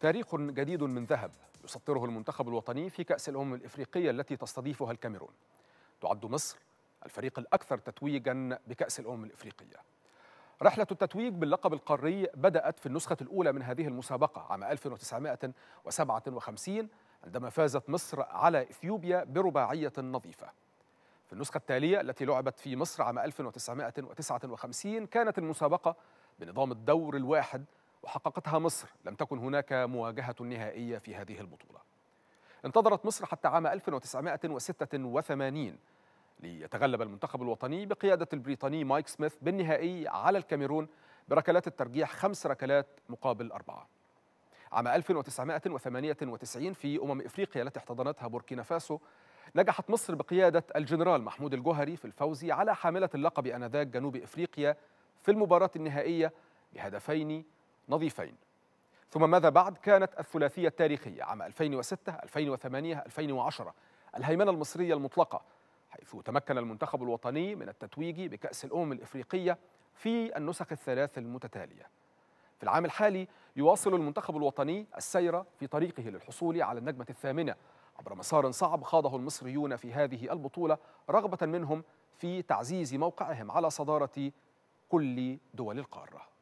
تاريخ جديد من ذهب يسطره المنتخب الوطني في كأس الأمم الإفريقية التي تستضيفها الكاميرون تعد مصر الفريق الأكثر تتويجا بكأس الأمم الإفريقية رحلة التتويج باللقب القاري بدأت في النسخة الأولى من هذه المسابقة عام 1957 عندما فازت مصر على إثيوبيا برباعية نظيفة في النسخة التالية التي لعبت في مصر عام 1959 كانت المسابقة بنظام الدور الواحد وحققتها مصر لم تكن هناك مواجهة نهائية في هذه البطولة انتظرت مصر حتى عام 1986 ليتغلب المنتخب الوطني بقيادة البريطاني مايك سميث بالنهائي على الكاميرون بركلات الترجيح خمس ركلات مقابل أربعة عام 1998 في أمم إفريقيا التي احتضنتها بوركينا فاسو نجحت مصر بقيادة الجنرال محمود الجوهري في الفوز على حاملة اللقب آنذاك جنوب إفريقيا في المباراة النهائية بهدفين نظيفين ثم ماذا بعد كانت الثلاثية التاريخية عام 2006 2008 2010 الهيمنة المصرية المطلقة حيث تمكن المنتخب الوطني من التتويج بكأس الأمم الإفريقية في النسخ الثلاث المتتالية في العام الحالي يواصل المنتخب الوطني السير في طريقه للحصول على النجمة الثامنة عبر مسار صعب خاضه المصريون في هذه البطولة رغبة منهم في تعزيز موقعهم على صدارة كل دول القارة